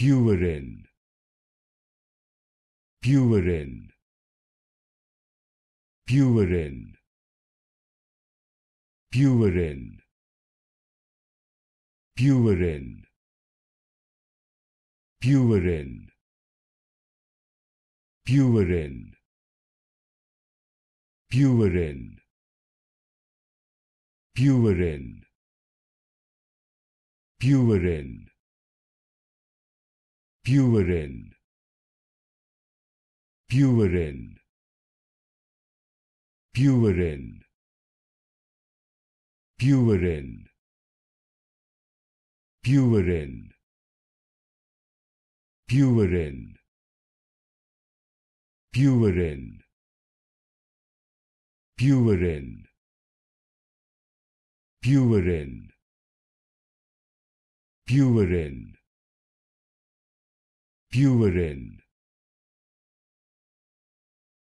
puerile puerile puerile puerile puerile puerile puerile puerile puerile puerile Pueril. Pueril. Pueril. Pueril. Pueril. Pueril. Pueril. Pueril. Pueril. Pueril. Buerel